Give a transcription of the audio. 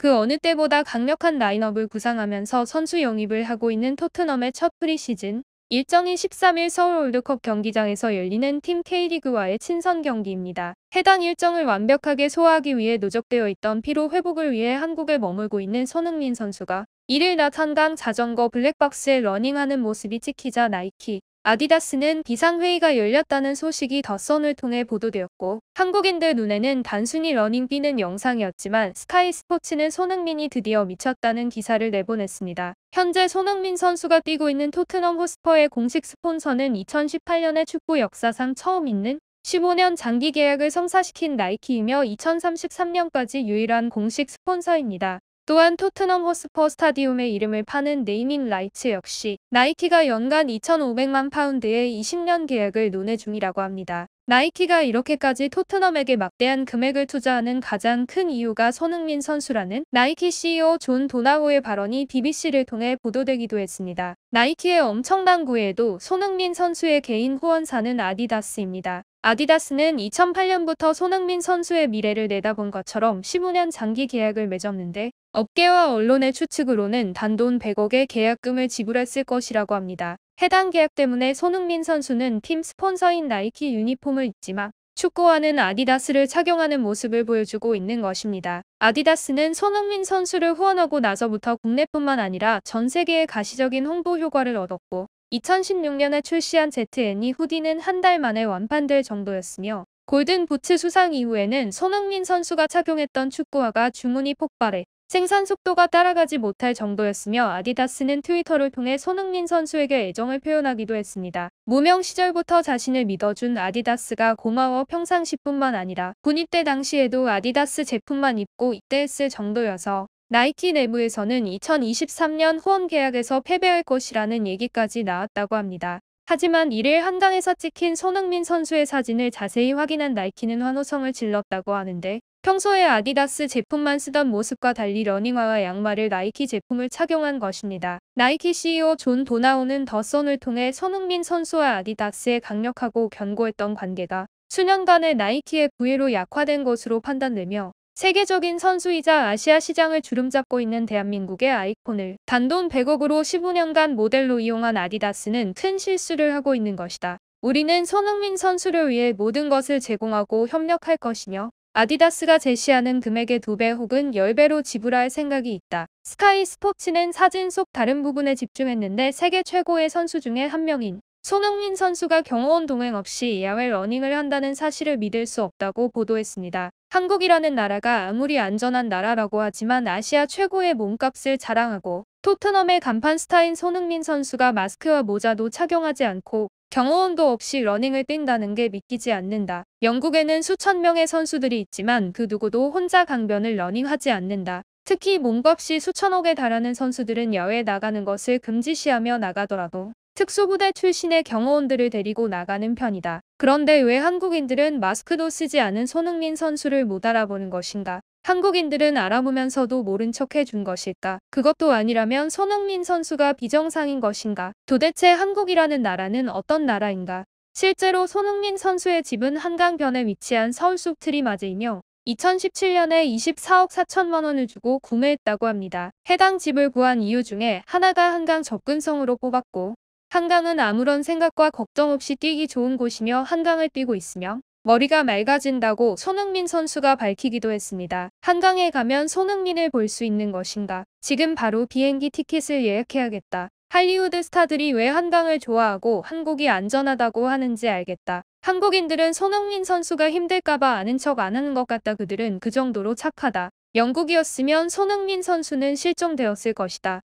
그 어느 때보다 강력한 라인업을 구상하면서 선수 영입을 하고 있는 토트넘의 첫 프리시즌 일정인 13일 서울 월드컵 경기장에서 열리는 팀 K리그와의 친선 경기입니다. 해당 일정을 완벽하게 소화하기 위해 누적되어 있던 피로 회복을 위해 한국에 머물고 있는 손흥민 선수가 1일 낮 한강 자전거 블랙박스에 러닝하는 모습이 찍히자 나이키, 아디다스는 비상회의가 열렸다는 소식이 더선을 통해 보도되었고 한국인들 눈에는 단순히 러닝 뛰는 영상이었지만 스카이 스포츠는 손흥민이 드디어 미쳤다는 기사를 내보냈습니다. 현재 손흥민 선수가 뛰고 있는 토트넘 호스퍼의 공식 스폰서는 2018년의 축구 역사상 처음 있는 15년 장기 계약을 성사시킨 나이키이며 2033년까지 유일한 공식 스폰서입니다. 또한 토트넘 호스퍼 스타디움의 이름을 파는 네이밍 라이츠 역시 나이키가 연간 2,500만 파운드의 20년 계약을 논의 중이라고 합니다. 나이키가 이렇게까지 토트넘에게 막대한 금액을 투자하는 가장 큰 이유가 손흥민 선수라는 나이키 CEO 존 도나우의 발언이 BBC를 통해 보도되기도 했습니다. 나이키의 엄청난 구애에도 손흥민 선수의 개인 후원사는 아디다스입니다. 아디다스는 2008년부터 손흥민 선수의 미래를 내다본 것처럼 15년 장기 계약을 맺었는데 업계와 언론의 추측으로는 단돈 100억의 계약금을 지불했을 것이라고 합니다. 해당 계약 때문에 손흥민 선수는 팀 스폰서인 나이키 유니폼을 입지만 축구화는 아디다스를 착용하는 모습을 보여주고 있는 것입니다. 아디다스는 손흥민 선수를 후원하고 나서부터 국내뿐만 아니라 전 세계에 가시적인 홍보 효과를 얻었고 2016년에 출시한 ZN이 후디는 한 달 만에 완판될 정도였으며 골든부츠 수상 이후에는 손흥민 선수가 착용했던 축구화가 주문이 폭발해 생산 속도가 따라가지 못할 정도였으며 아디다스는 트위터를 통해 손흥민 선수에게 애정을 표현하기도 했습니다. 무명 시절부터 자신을 믿어준 아디다스가 고마워 평상시뿐만 아니라 군입대 당시에도 아디다스 제품만 입고 입대했을 정도여서 나이키 내부에서는 2023년 후원 계약에서 패배할 것이라는 얘기까지 나왔다고 합니다. 하지만 이를 한강에서 찍힌 손흥민 선수의 사진을 자세히 확인한 나이키는 환호성을 질렀다고 하는데 평소에 아디다스 제품만 쓰던 모습과 달리 러닝화와 양말을 나이키 제품을 착용한 것입니다. 나이키 CEO 존 도나우는 더선을 통해 손흥민 선수와 아디다스의 강력하고 견고했던 관계가 수년간의 나이키의 부해로 약화된 것으로 판단되며 세계적인 선수이자 아시아 시장을 주름잡고 있는 대한민국의 아이콘을 단돈 100억으로 15년간 모델로 이용한 아디다스는 큰 실수를 하고 있는 것이다. 우리는 손흥민 선수를 위해 모든 것을 제공하고 협력할 것이며 아디다스가 제시하는 금액의 두 배 혹은 10배로 지불할 생각이 있다. 스카이 스포츠는 사진 속 다른 부분에 집중했는데 세계 최고의 선수 중에 한 명인 손흥민 선수가 경호원 동행 없이 야외 러닝을 한다는 사실을 믿을 수 없다고 보도했습니다. 한국이라는 나라가 아무리 안전한 나라라고 하지만 아시아 최고의 몸값을 자랑하고 토트넘의 간판 스타인 손흥민 선수가 마스크와 모자도 착용하지 않고 경호원도 없이 러닝을 뛴다는 게 믿기지 않는다. 영국에는 수천 명의 선수들이 있지만 그 누구도 혼자 강변을 러닝하지 않는다. 특히 몸값이 수천억에 달하는 선수들은 야외에 나가는 것을 금지시하며 나가더라도 특수부대 출신의 경호원들을 데리고 나가는 편이다. 그런데 왜 한국인들은 마스크도 쓰지 않은 손흥민 선수를 못 알아보는 것인가? 한국인들은 알아보면서도 모른 척 해준 것일까? 그것도 아니라면 손흥민 선수가 비정상인 것인가? 도대체 한국이라는 나라는 어떤 나라인가? 실제로 손흥민 선수의 집은 한강변에 위치한 서울숲 트리마즈이며 2017년에 24억 4천만 원을 주고 구매했다고 합니다. 해당 집을 구한 이유 중에 하나가 한강 접근성으로 꼽았고 한강은 아무런 생각과 걱정 없이 뛰기 좋은 곳이며 한강을 뛰고 있으며 머리가 맑아진다고 손흥민 선수가 밝히기도 했습니다. 한강에 가면 손흥민을 볼 수 있는 것인가? 지금 바로 비행기 티켓을 예약해야겠다. 할리우드 스타들이 왜 한강을 좋아하고 한국이 안전하다고 하는지 알겠다. 한국인들은 손흥민 선수가 힘들까봐 아는 척 안 하는 것 같다. 그들은 그 정도로 착하다. 영국이었으면 손흥민 선수는 실종되었을 것이다.